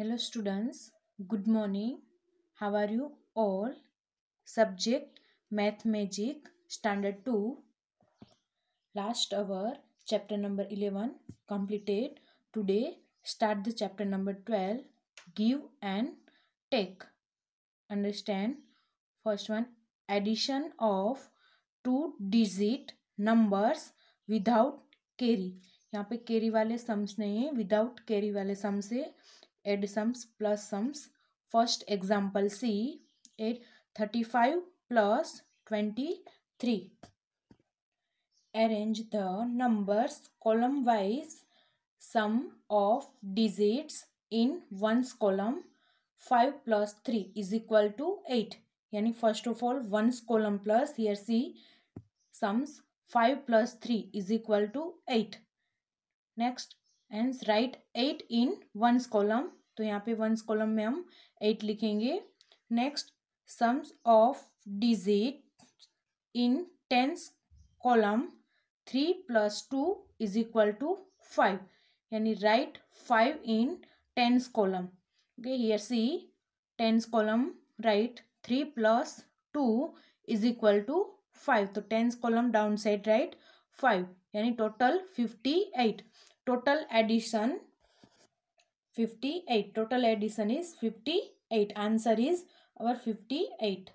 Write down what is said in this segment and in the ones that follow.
Hello students good morning how are you all subject math magic standard two last our chapter number eleven completed today start the chapter number twelve give and take understand first one addition of two digit numbers without carry यहाँ पे carry वाले sums नहीं है without carry वाले sums है add sums plus sums. First example C, 8, 35 plus 23. Arrange the numbers column wise sum of digits in ones column 5 plus 3 is equal to 8. Yani first of all ones column plus here see sums 5 plus 3 is equal to 8. Next, hence write 8 in ones column तो यहाँ पे ones column में हम eight लिखेंगे next sums of digit in tens column three plus two is equal to five यानी right five in tens column okay here see tens column right three plus two is equal to five तो tens column down side right five यानी total fifty eight total addition 58. Total addition is 58. Answer is our 58.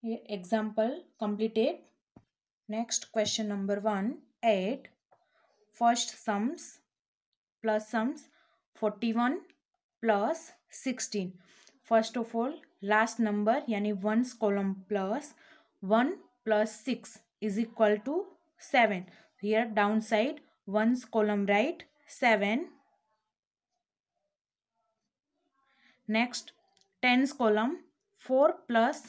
Here, example completed. Next question number 1. 8. First sums plus sums 41 plus 16. First of all last number yani ones column plus 1 plus 6 is equal to 7. Here downside ones column right 7 next tens column four plus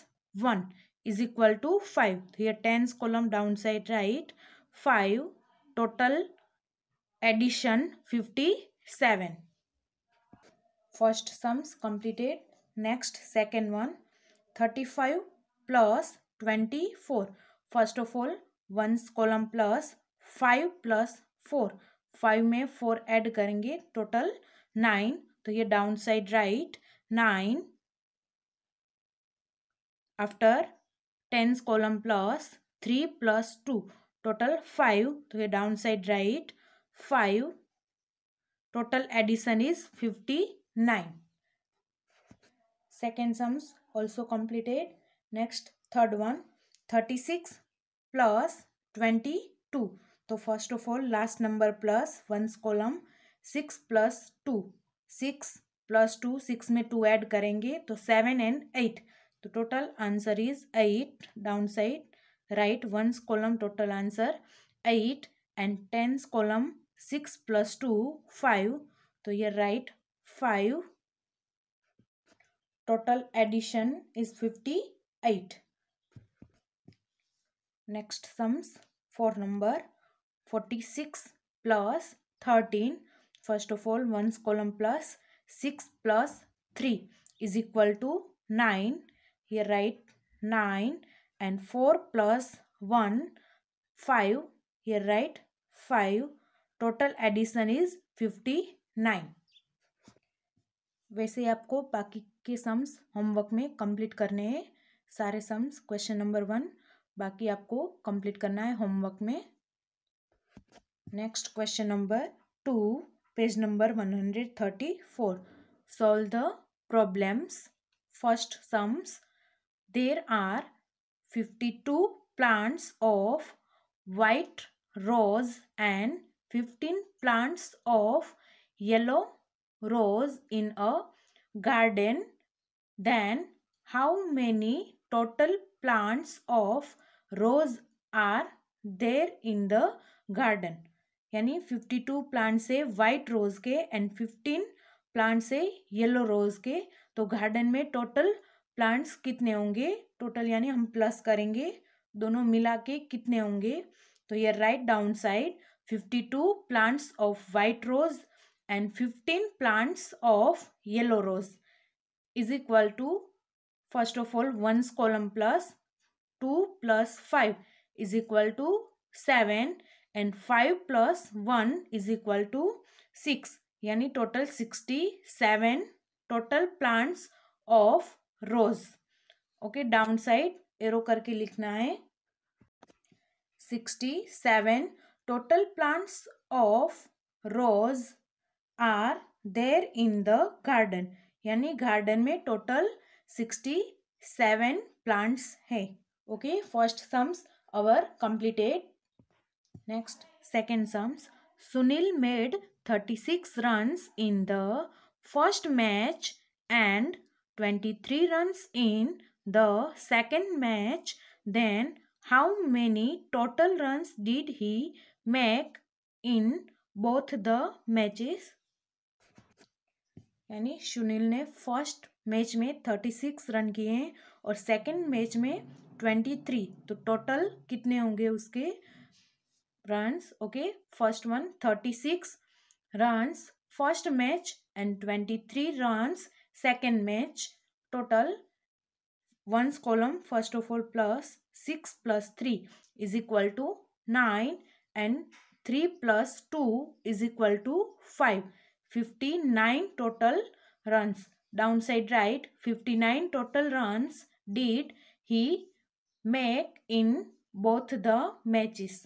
one is equal to five तो ये tens column down side right five total addition fifty seven first sums second one thirty five plus twenty four first of all ones column plus five plus four five में four add करेंगे total nine तो ये down side right 9 after tens column plus 3 plus 2 total 5 तो ये down side right 5 total addition is 59 second sums also completed next third one 36 plus 22 तो first of all last number plus ones column 6 plus 2 6 plus two six में two add करेंगे तो seven and eight तो total answer is eight down side right ones column total answer eight and tens column six plus two five तो ये right five total addition is fifty eight next sums four number forty six plus thirteen first of all ones column plus six plus three is equal to nine ये right nine and four plus one five ये right five total addition is fifty nine वैसे आपको बाकी के sums homework में complete करने हैं सारे सम्स क्वेश्चन नंबर वन बाकी आपको कंप्लीट करना है होमवर्क में next question number two page number 134 solve the problems first sums there are 52 plants of white rose and 15 plants of yellow rose in a garden then how many total plants of rose are there in the garden यानी 52 plant से white rose के and 15 plant से yellow rose के तो garden में total plants कितने होंगे total यानी हम प्लस करेंगे दोनों मिला के कितने होंगे तो ये right down side fifty two plants of white rose and fifteen plants of yellow rose is equal to first of all ones column plus two plus five is equal to seven and five plus one is equal to six यानी total sixty seven total plants of rose okay down side arrow करके लिखना है sixty seven total plants of rose are there in the garden यानी garden में total sixty seven plants है okay first sums our completed next second sums Sunil made thirty six runs in the first match and twenty three runs in the second match then how many total runs did he make in both the matches यानी सुनील ने first match में thirty six run किए हैं और second match में twenty three तो total कितने होंगे उसके runs okay first one 36 runs first match and 23 runs second match total ones column first of all plus 6 plus 3 is equal to 9 and 3 plus 2 is equal to 5 59 total runs downside right 59 total runs did he make in both the matches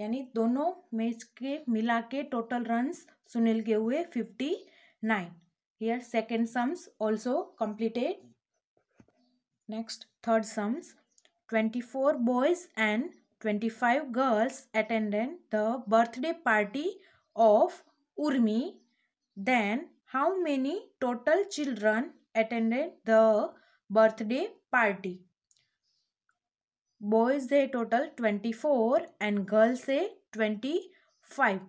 यानी दोनों match के मिला के total runs Sunil के हुए fifty nine here second sums also completed next third sums twenty four boys and twenty five girls attended the birthday party of Urmi then how many total children attended the birthday party boys they total 24 and girls say 25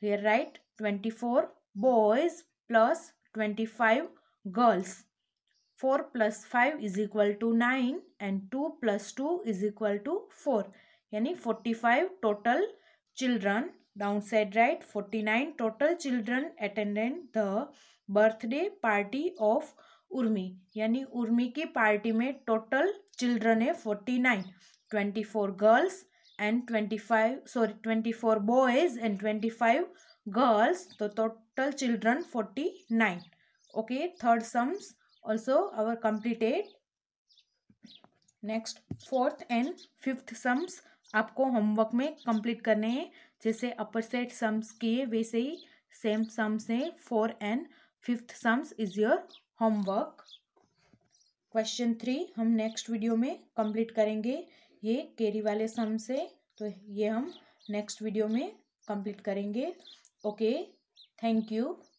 here right 24 boys plus 25 girls 4 plus 5 is equal to 9 and 2 plus 2 is equal to 4 यानी 45 total children downside right 49 total children attended the birthday party of Urmi यानी उर्मी की party में total children है 49 24 girls and 25 sorry 24 boys and 25 girls total total children 49 okay third sums also our completed next fourth and fifth sums आपको homework में complete करने हैं जैसे upper set sums किए वैसे ही सेम सम्स हैं four and fifth sums is your homework question three हम नेक्स्ट वीडियो में कंप्लीट करेंगे ये केरी वाले सम से तो ये हम नेक्स्ट वीडियो में कंप्लीट करेंगे ओके थैंक यू